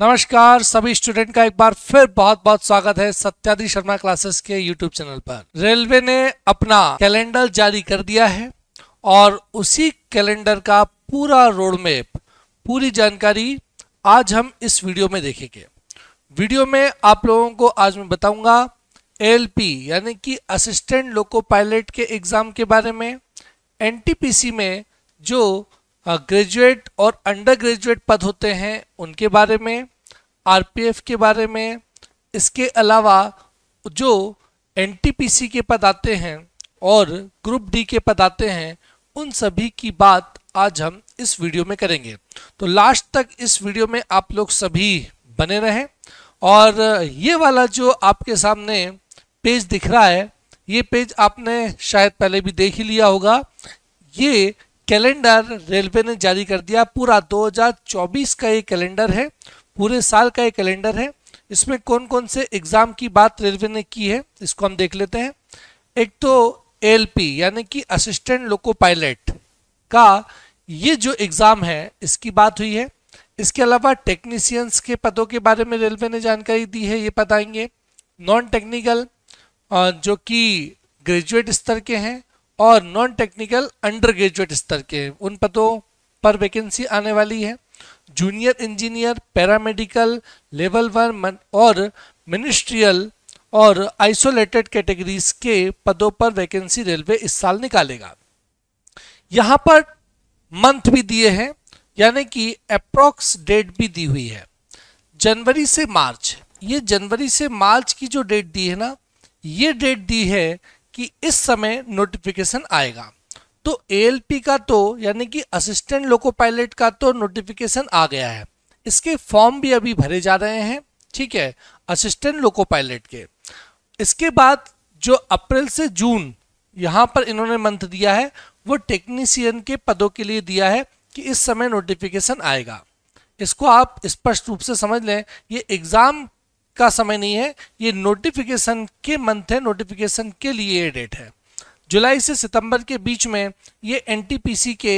नमस्कार सभी स्टूडेंट का एक बार फिर बहुत बहुत स्वागत है सत्यादि शर्मा क्लासेस के यूट्यूब चैनल पर रेलवे ने अपना कैलेंडर जारी कर दिया है और उसी कैलेंडर का पूरा रोड मैप पूरी जानकारी आज हम इस वीडियो में देखेंगे वीडियो में आप लोगों को आज मैं बताऊंगा एल यानी कि असिस्टेंट लोको पायलट के एग्जाम के बारे में एन में जो ग्रेजुएट और अंडर ग्रेजुएट पद होते हैं उनके बारे में आरपीएफ के बारे में इसके अलावा जो एनटीपीसी के पद आते हैं और ग्रुप डी के पद आते हैं उन सभी की बात आज हम इस वीडियो में करेंगे तो लास्ट तक इस वीडियो में आप लोग सभी बने रहें और ये वाला जो आपके सामने पेज दिख रहा है ये पेज आपने शायद पहले भी देख ही लिया होगा ये कैलेंडर रेलवे ने जारी कर दिया पूरा 2024 का ये कैलेंडर है पूरे साल का ये कैलेंडर है इसमें कौन कौन से एग्ज़ाम की बात रेलवे ने की है इसको हम देख लेते हैं एक तो एलपी यानी कि असिस्टेंट लोको पायलट का ये जो एग्ज़ाम है इसकी बात हुई है इसके अलावा टेक्नीसियंस के पदों के बारे में रेलवे ने जानकारी दी है ये बताएंगे नॉन टेक्निकल जो कि ग्रेजुएट स्तर के हैं और नॉन टेक्निकल अंडर ग्रेजुएट स्तर के उन पदों पर वैकेंसी आने वाली है junior engineer paramedical level one और मिनिस्ट्रियल और आइसोलेटेड कैटेगरीज के पदों पर वैकेंसी रेलवे इस साल निकालेगा यहाँ पर मंथ भी दिए हैं यानी कि अप्रोक्स डेट भी दी हुई है जनवरी से मार्च ये जनवरी से मार्च की जो डेट दी है ना ये डेट दी है कि इस समय नोटिफिकेशन आएगा तो ए का तो यानी कि असिस्टेंट लोको पायलट का तो नोटिफिकेशन आ गया है इसके फॉर्म भी अभी भरे जा रहे हैं ठीक है असिस्टेंट लोको पायलट के इसके बाद जो अप्रैल से जून यहाँ पर इन्होंने मंथ दिया है वो टेक्नीशियन के पदों के लिए दिया है कि इस समय नोटिफिकेशन आएगा इसको आप स्पष्ट इस रूप से समझ लें ये एग्ज़ाम का समय नहीं है ये नोटिफिकेशन के मंथ है नोटिफिकेशन के लिए ये डेट है जुलाई से सितंबर के बीच में ये एनटीपीसी के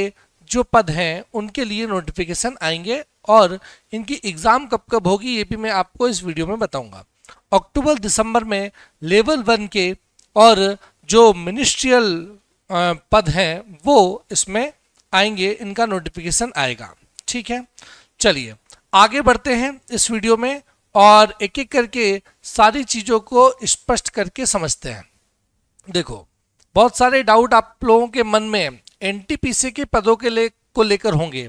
जो पद हैं उनके लिए नोटिफिकेशन आएंगे और इनकी एग्ज़ाम कब कब होगी ये भी मैं आपको इस वीडियो में बताऊंगा अक्टूबर दिसंबर में लेवल वन के और जो मिनिस्ट्रियल पद हैं वो इसमें आएंगे इनका नोटिफिकेशन आएगा ठीक है चलिए आगे बढ़ते हैं इस वीडियो में और एक एक करके सारी चीज़ों को स्पष्ट करके समझते हैं देखो बहुत सारे डाउट आप लोगों के मन में एन के पदों के लिए को लेकर होंगे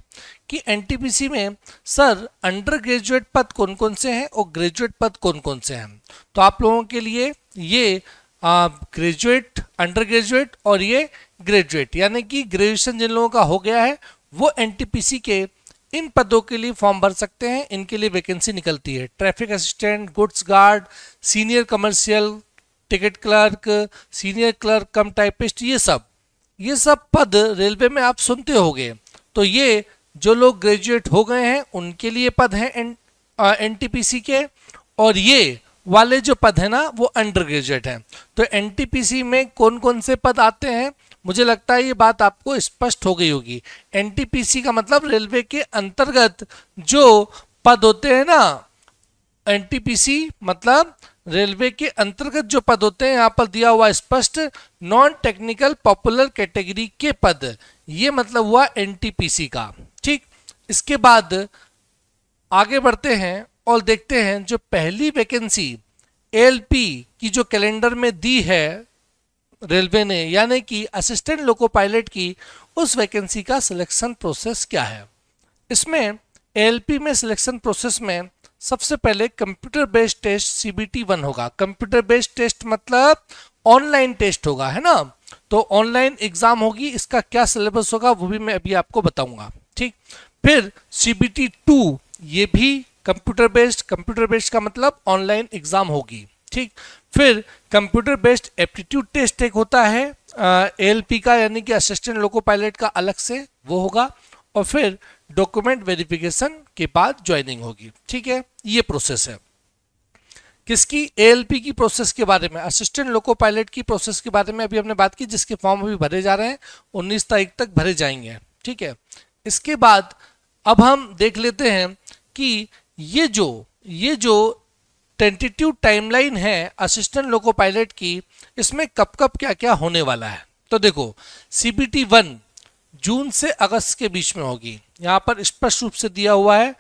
कि एन में सर अंडर ग्रेजुएट पद कौन कौन से हैं और ग्रेजुएट पद कौन कौन से हैं तो आप लोगों के लिए ये ग्रेजुएट अंडर ग्रेजुएट और ये ग्रेजुएट यानी कि ग्रेजुएशन जिन लोगों का हो गया है वो एन के इन पदों के लिए फॉर्म भर सकते हैं इनके लिए वैकेंसी निकलती है traffic assistant goods guard senior commercial ticket clerk senior clerk cum typist ये सब ये सब पद रेलवे में आप सुनते होंगे तो ये जो लोग ग्रेजुएट हो गए हैं उनके लिए पद हैं एन एन के और ये वाले जो पद हैं ना वो अंडर ग्रेजुएट हैं तो एन में कौन कौन से पद आते हैं मुझे लगता है ये बात आपको स्पष्ट हो गई होगी एनटीपीसी का मतलब रेलवे के अंतर्गत जो पद होते हैं ना एनटीपीसी मतलब रेलवे के अंतर्गत जो पद होते हैं यहाँ पर दिया हुआ स्पष्ट नॉन टेक्निकल पॉपुलर कैटेगरी के पद ये मतलब हुआ एनटीपीसी का ठीक इसके बाद आगे बढ़ते हैं और देखते हैं जो पहली वैकेंसी एलपी की जो कैलेंडर में दी है रेलवे ने यानी कि असिस्टेंट लोको पायलट की उस वैकेंसी का सिलेक्शन प्रोसेस क्या है इसमें एएलपी में सिलेक्शन प्रोसेस में सबसे पहले computer based test CBT one होगा कंप्यूटर बेस्ड टेस्ट मतलब ऑनलाइन टेस्ट होगा है ना तो ऑनलाइन एग्जाम होगी इसका क्या सिलेबस होगा वो भी मैं अभी आपको बताऊंगा ठीक फिर सीबीटी टू ये भी कंप्यूटर बेस्ड कंप्यूटर बेस्ड का मतलब ऑनलाइन एग्जाम होगी ठीक फिर कंप्यूटर बेस्ड एप्टीट्यूड टेस्ट एक होता है एल पी का यानी कि असिस्टेंट लोको पायलट का अलग से वो होगा और फिर डॉक्यूमेंट वेरिफिकेशन के बाद ज्वाइनिंग होगी ठीक है ये प्रोसेस है किसकी पी की प्रोसेस के बारे में असिस्टेंट लोको पायलट की प्रोसेस के बारे में अभी हमने बात की जिसके फॉर्म अभी भरे जा रहे हैं उन्नीस तारीख तक भरे जाएंगे ठीक है इसके बाद अब हम देख लेते हैं कि ये जो ये जो टेंटेटिव टाइमलाइन है असिस्टेंट लोको पायलट की इसमें कब कब क्या क्या होने वाला है तो देखो सी बी टी वन जून से अगस्त के बीच में होगी यहाँ पर स्पष्ट रूप से दिया हुआ है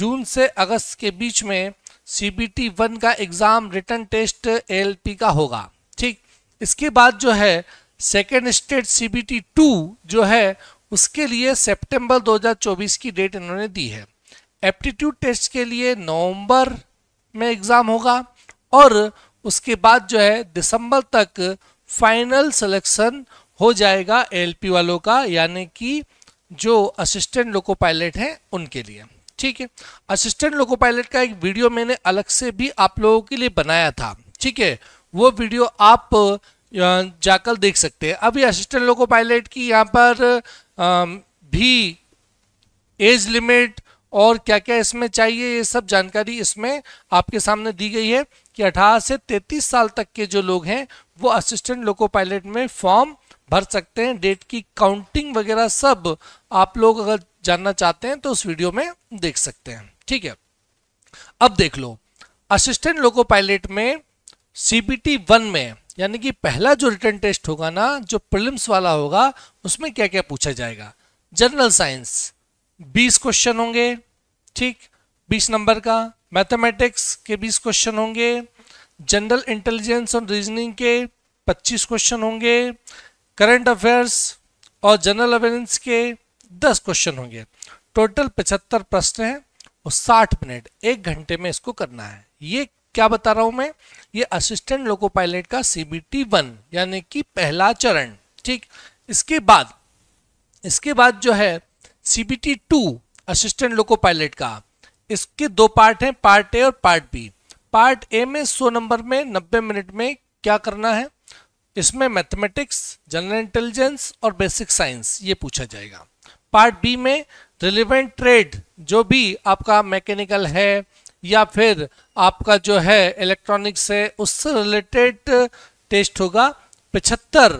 जून से अगस्त के बीच में सी बी टी वन का exam written test L P का होगा ठीक इसके बाद जो है second stage C B T two जो है उसके लिए सेप्टेम्बर दो हज़ार चौबीस की डेट इन्होंने दी है एप्टीट्यूड टेस्ट के लिए नवंबर में एग्ज़ाम होगा और उसके बाद जो है दिसंबर तक फाइनल सिलेक्शन हो जाएगा एलपी वालों का यानी कि जो असिस्टेंट लोको पायलट हैं उनके लिए ठीक है असिस्टेंट लोको पायलट का एक वीडियो मैंने अलग से भी आप लोगों के लिए बनाया था ठीक है वो वीडियो आप जाकर देख सकते हैं अभी असिस्टेंट लोको पायलट की यहाँ पर भी एज लिमिट और क्या क्या इसमें चाहिए ये सब जानकारी इसमें आपके सामने दी गई है कि 18 से 33 साल तक के जो लोग हैं वो असिस्टेंट लोको पायलट में फॉर्म भर सकते हैं डेट की काउंटिंग वगैरह सब आप लोग अगर जानना चाहते हैं तो उस वीडियो में देख सकते हैं ठीक है अब देख लो असिस्टेंट लोको पायलट में सीबीटी वन में यानी कि पहला जो रिटर्न टेस्ट होगा ना जो प्रिलिम्स वाला होगा उसमें क्या क्या पूछा जाएगा जनरल साइंस बीस क्वेश्चन होंगे ठीक बीस नंबर का मैथमेटिक्स के बीस क्वेश्चन होंगे जनरल इंटेलिजेंस और रीजनिंग के पच्चीस क्वेश्चन होंगे करंट अफेयर्स और जनरल अवेयरेंस के दस क्वेश्चन होंगे टोटल पचहत्तर प्रश्न हैं और साठ मिनट एक घंटे में इसको करना है ये क्या बता रहा हूँ मैं ये असिस्टेंट लोको पायलट का सी बी टी वन यानी कि पहला चरण ठीक इसके बाद इसके बाद जो है CBT two assistant loco pilot का इसके दो पार्ट हैं पार्ट ए और पार्ट बी पार्ट ए में 100 नंबर में 90 मिनट में क्या करना है इसमें मैथमेटिक्स जनरल इंटेलिजेंस और बेसिक साइंस ये पूछा जाएगा पार्ट बी में रिलेवेंट ट्रेड जो भी आपका मैकेनिकल है या फिर आपका जो है इलेक्ट्रॉनिक्स है उससे रिलेटेड टेस्ट होगा पचहत्तर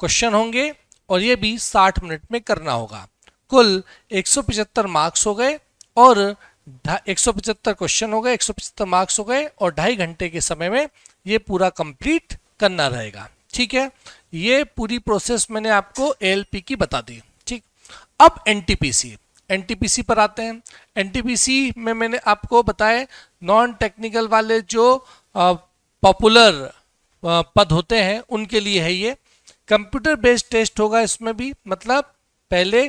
क्वेश्चन होंगे और ये भी 60 मिनट में करना होगा कुल एक मार्क्स हो गए और एक क्वेश्चन हो गए एक मार्क्स हो गए और ढाई घंटे के समय में ये पूरा कंप्लीट करना रहेगा ठीक है ये पूरी प्रोसेस मैंने आपको एएलपी की बता दी ठीक अब एनटीपीसी एनटीपीसी पर आते हैं एनटीपीसी में मैंने आपको बताया नॉन टेक्निकल वाले जो पॉपुलर पद होते हैं उनके लिए है ये कंप्यूटर बेस्ड टेस्ट होगा इसमें भी मतलब पहले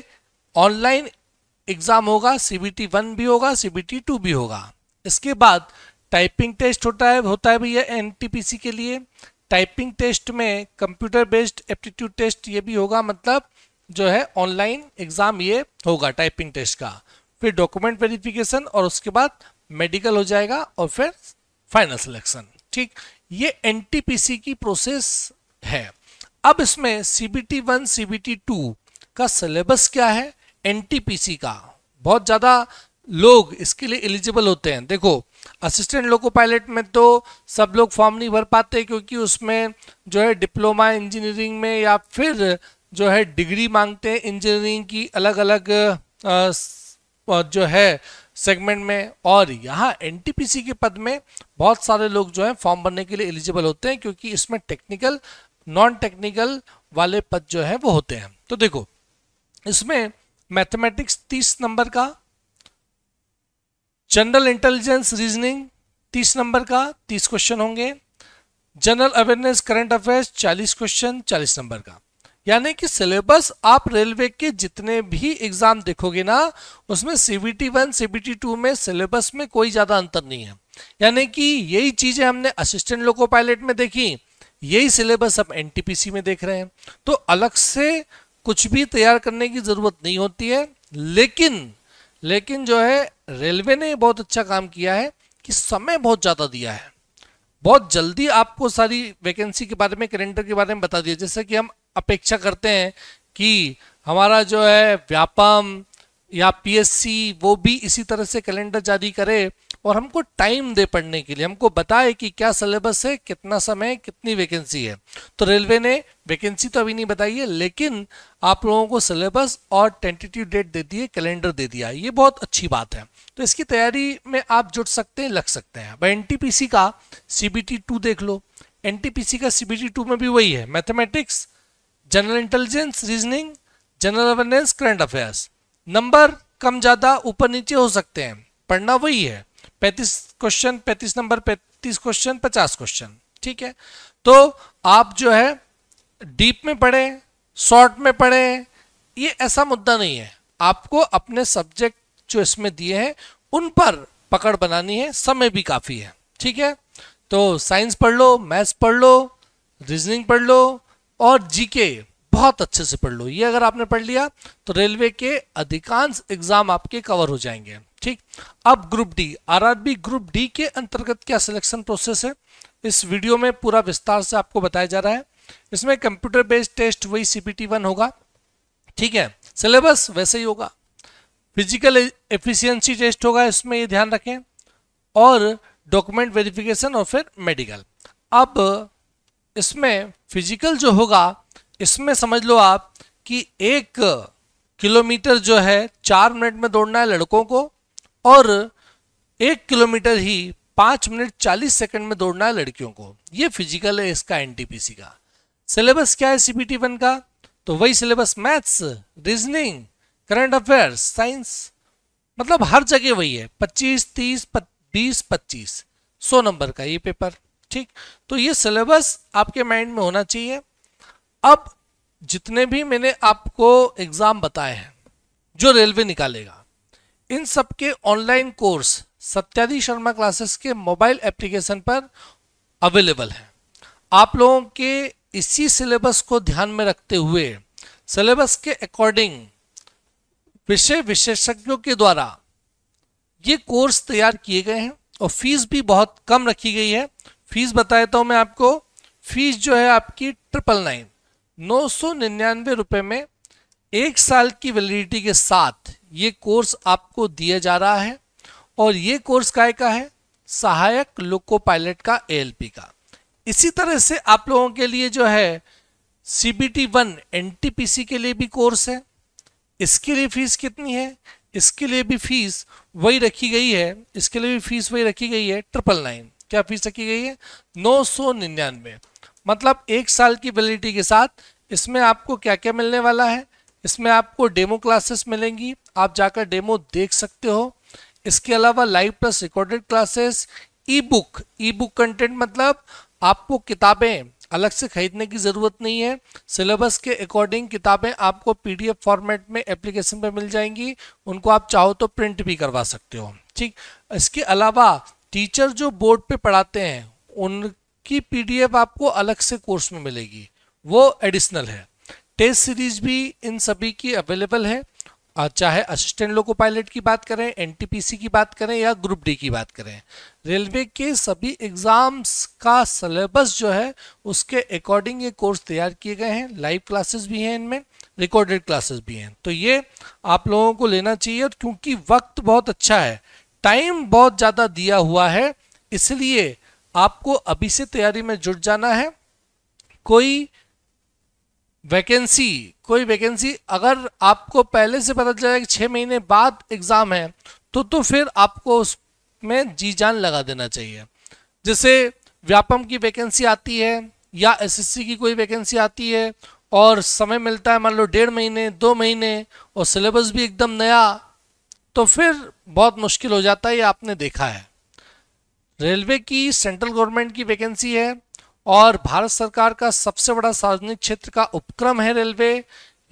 ऑनलाइन एग्जाम होगा सीबीटी वन भी होगा सीबीटी टू भी होगा इसके बाद टाइपिंग टेस्ट होता है होता है भैया एनटीपीसी के लिए टाइपिंग टेस्ट में कंप्यूटर बेस्ड एप्टीट्यूड टेस्ट ये भी होगा मतलब जो है ऑनलाइन एग्जाम ये होगा टाइपिंग टेस्ट का फिर डॉक्यूमेंट वेरिफिकेशन और उसके बाद मेडिकल हो जाएगा और फिर फाइनल सिलेक्शन ठीक ये एनटीपीसी की प्रोसेस है अब इसमें सीबीटी वन सीबीटी टू का सिलेबस क्या है एनटीपीसी का बहुत ज़्यादा लोग इसके लिए एलिजिबल होते हैं देखो असिस्टेंट लोको पायलट में तो सब लोग फॉर्म नहीं भर पाते क्योंकि उसमें जो है डिप्लोमा इंजीनियरिंग में या फिर जो है डिग्री मांगते हैं इंजीनियरिंग की अलग अलग जो है सेगमेंट में और यहाँ एनटीपीसी के पद में बहुत सारे लोग जो है फॉर्म भरने के लिए एलिजिबल होते हैं क्योंकि इसमें टेक्निकल नॉन टेक्निकल वाले पद जो है वो होते हैं तो देखो इसमें मैथमेटिक्स तीस नंबर का जनरल इंटेलिजेंस रीजनिंग तीस नंबर का तीस क्वेश्चन होंगे जनरल अवेयरनेस करंट अफेयर्स चालीस क्वेश्चन चालीस नंबर का यानी कि सिलेबस आप रेलवे के जितने भी एग्जाम देखोगे ना उसमें सीबीटी वन सीबीटी टू में सिलेबस में कोई ज्यादा अंतर नहीं है यानी कि यही चीजें हमने असिस्टेंट लोको पायलट में देखी यही सिलेबस अब एनटीपीसी में देख रहे हैं तो अलग से कुछ भी तैयार करने की ज़रूरत नहीं होती है लेकिन लेकिन जो है रेलवे ने बहुत अच्छा काम किया है कि समय बहुत ज़्यादा दिया है बहुत जल्दी आपको सारी वैकेंसी के बारे में कैलेंडर के बारे में बता दिया जैसे कि हम अपेक्षा करते हैं कि हमारा जो है व्यापम या पीएससी वो भी इसी तरह से कैलेंडर जारी करे और हमको टाइम दे पढ़ने के लिए हमको बताए कि क्या सिलेबस है कितना समय कितनी वैकेंसी है तो रेलवे ने वैकेंसी तो अभी नहीं बताई है लेकिन आप लोगों को सिलेबस और टेंटेटिव डेट दे दिए कैलेंडर दे दिया ये बहुत अच्छी बात है तो इसकी तैयारी में आप जुट सकते हैं लग सकते हैं भाई एन टी पी सी का सी बी टी टू देख लो एन टी पी सी का सी बी टी टू में भी वही है mathematics general intelligence reasoning general awareness current affairs number कम ज़्यादा ऊपर नीचे हो सकते हैं पढ़ना वही है पैंतीस क्वेश्चन पैंतीस नंबर पैंतीस क्वेश्चन पचास क्वेश्चन ठीक है तो आप जो है डीप में पढ़े शॉर्ट में पढ़े ये ऐसा मुद्दा नहीं है आपको अपने सब्जेक्ट जो इसमें दिए हैं उन पर पकड़ बनानी है समय भी काफ़ी है ठीक है तो साइंस पढ़ लो मैथ्स पढ़ लो रीजनिंग पढ़ लो और जीके बहुत अच्छे से पढ़ लो ये अगर आपने पढ़ लिया तो रेलवे के अधिकांश एग्जाम आपके कवर हो जाएंगे ठीक अब group D RRB group D के अंतर्गत क्या सिलेक्शन प्रोसेस है इस वीडियो में पूरा विस्तार से आपको बताया जा रहा है इसमें कंप्यूटर बेस्ड टेस्ट वही सीपीटी वन होगा ठीक है सिलेबस वैसे ही होगा फिजिकल एफिशिएंसी टेस्ट होगा इसमें ये ध्यान रखें और डॉक्यूमेंट वेरिफिकेशन और फिर मेडिकल अब इसमें फिजिकल जो होगा इसमें समझ लो आप कि एक किलोमीटर जो है चार मिनट में दौड़ना है लड़कों को और एक किलोमीटर ही पाँच मिनट चालीस सेकंड में दौड़ना है लड़कियों को ये फिजिकल है इसका एनटीपीसी का सिलेबस क्या है सी वन का तो वही syllabus maths reasoning current affairs science मतलब हर जगह वही है पच्चीस तीस बीस पच्चीस सौ नंबर का ये पेपर ठीक तो ये सिलेबस आपके माइंड में होना चाहिए अब जितने भी मैंने आपको एग्जाम बताए हैं जो रेलवे निकालेगा इन सबके online course Satyadi Sharma classes के मोबाइल एप्लीकेशन पर अवेलेबल है आप लोगों के इसी सिलेबस को ध्यान में रखते हुए सिलेबस के अकॉर्डिंग विषय विशेषज्ञों के द्वारा ये कोर्स तैयार किए गए हैं और फीस भी बहुत कम रखी गई है फीस बताया हूँ मैं आपको फीस जो है आपकी ट्रिपल नाइन नौ सौ निन्यानवे रुपये में एक साल की वैलिडिटी के साथ ये कोर्स आपको दिया जा रहा है और ये कोर्स काय का है सहायक लोको पायलट का एएलपी का इसी तरह से आप लोगों के लिए जो है C B T one N T P C के लिए भी कोर्स है इसके लिए फीस कितनी है इसके लिए भी फीस वही रखी गई है इसके लिए भी फीस वही रखी गई है ट्रिपल नाइन क्या फीस रखी गई है नौ सौ निन्यानवे मतलब एक साल की वैलिडिटी के साथ इसमें आपको क्या क्या मिलने वाला है इसमें आपको डेमो क्लासेस मिलेंगी आप जाकर डेमो देख सकते हो इसके अलावा live plus recorded classes e book e book content मतलब आपको किताबें अलग से खरीदने की ज़रूरत नहीं है सिलेबस के अकॉर्डिंग किताबें आपको पीडीएफ फॉर्मेट में एप्लीकेशन पर मिल जाएंगी उनको आप चाहो तो प्रिंट भी करवा सकते हो ठीक इसके अलावा टीचर जो बोर्ड पे पढ़ाते हैं उन उसकी पीडीएफ आपको अलग से कोर्स में मिलेगी वो एडिशनल है टेस्ट सीरीज भी इन सभी की अवेलेबल है चाहे असिस्टेंट लोको पायलट की बात करें एनटीपीसी की बात करें या ग्रुप डी की बात करें रेलवे के सभी एग्जाम्स का सिलेबस जो है उसके अकॉर्डिंग ये कोर्स तैयार किए गए हैं लाइव क्लासेस भी हैं इनमें रिकॉर्डेड क्लासेस भी हैं तो ये आप लोगों को लेना चाहिए क्योंकि वक्त बहुत अच्छा है टाइम बहुत ज़्यादा दिया हुआ है इसलिए आपको अभी से तैयारी में जुट जाना है कोई वैकेंसी कोई वैकेंसी अगर आपको पहले से पता चला कि छः महीने बाद एग्ज़ाम है तो तो फिर आपको उसमें जी जान लगा देना चाहिए जैसे व्यापम की वैकेंसी आती है या एसएससी की कोई वैकेंसी आती है और समय मिलता है मान लो डेढ़ महीने दो महीने और सिलेबस भी एकदम नया तो फिर बहुत मुश्किल हो जाता है ये आपने देखा है रेलवे की सेंट्रल गवर्नमेंट की वैकेंसी है और भारत सरकार का सबसे बड़ा सार्वजनिक क्षेत्र का उपक्रम है रेलवे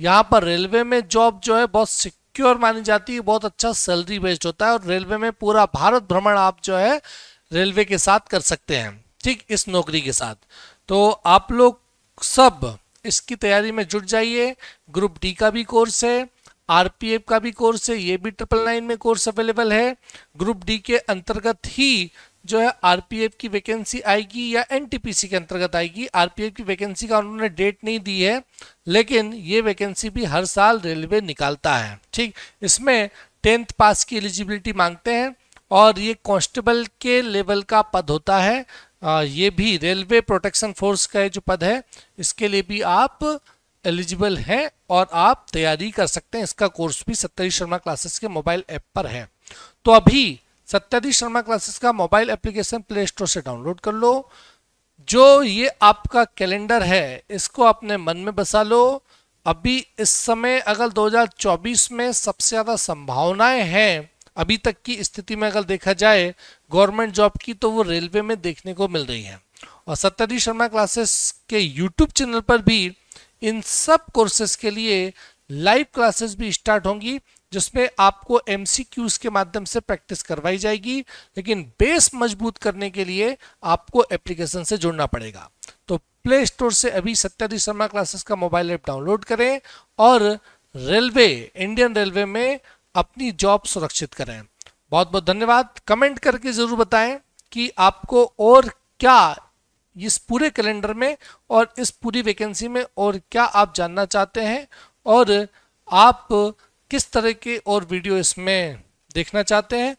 यहाँ पर रेलवे में जॉब जो है बहुत सिक्योर मानी जाती है बहुत अच्छा सैलरी बेस्ड होता है और रेलवे में पूरा भारत भ्रमण आप जो है रेलवे के साथ कर सकते हैं ठीक इस नौकरी के साथ तो आप लोग सब इसकी तैयारी में जुट जाइए ग्रुप डी का भी कोर्स है आरपीएफ का भी कोर्स है ये भी ट्रिपल नाइन में कोर्स अवेलेबल है ग्रुप डी के अंतर्गत ही जो है आरपीएफ की वैकेंसी आएगी या एनटीपीसी के अंतर्गत आएगी आरपीएफ की वैकेंसी का उन्होंने डेट नहीं दी है लेकिन ये वैकेंसी भी हर साल रेलवे निकालता है ठीक इसमें टेंथ पास की एलिजिबिलिटी मांगते हैं और ये कांस्टेबल के लेवल का पद होता है आ, ये भी रेलवे प्रोटेक्शन फोर्स का जो पद है इसके लिए भी आप एलिजिबल हैं और आप तैयारी कर सकते हैं इसका कोर्स भी सत्तरी शर्मा क्लासेस के मोबाइल ऐप पर है तो अभी सत्याधीश शर्मा क्लासेस का मोबाइल एप्लीकेशन प्ले स्टोर से डाउनलोड कर लो जो ये आपका कैलेंडर है इसको अपने मन में बसा लो अभी इस समय अगर 2024 में सबसे ज़्यादा संभावनाएं हैं अभी तक की स्थिति में अगर देखा जाए गवर्नमेंट जॉब की तो वो रेलवे में देखने को मिल रही है और सत्याधीश शर्मा क्लासेस के यूट्यूब चैनल पर भी इन सब कोर्सेज के लिए लाइव क्लासेस भी स्टार्ट होंगी जिसमें आपको एम के माध्यम से प्रैक्टिस करवाई जाएगी लेकिन बेस मजबूत करने के लिए आपको एप्लीकेशन से जुड़ना पड़ेगा तो प्ले स्टोर से अभी सत्याधीश शर्मा क्लासेस का मोबाइल ऐप डाउनलोड करें और रेलवे इंडियन रेलवे में अपनी जॉब सुरक्षित करें बहुत बहुत धन्यवाद कमेंट करके ज़रूर बताएं कि आपको और क्या इस पूरे कैलेंडर में और इस पूरी वैकेंसी में और क्या आप जानना चाहते हैं और आप किस तरह के और वीडियो इसमें देखना चाहते हैं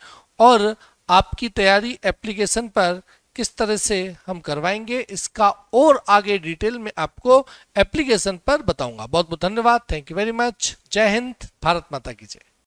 और आपकी तैयारी एप्लीकेशन पर किस तरह से हम करवाएंगे इसका और आगे डिटेल में आपको एप्लीकेशन पर बताऊंगा बहुत बहुत धन्यवाद थैंक यू वेरी मच जय हिंद भारत माता की जय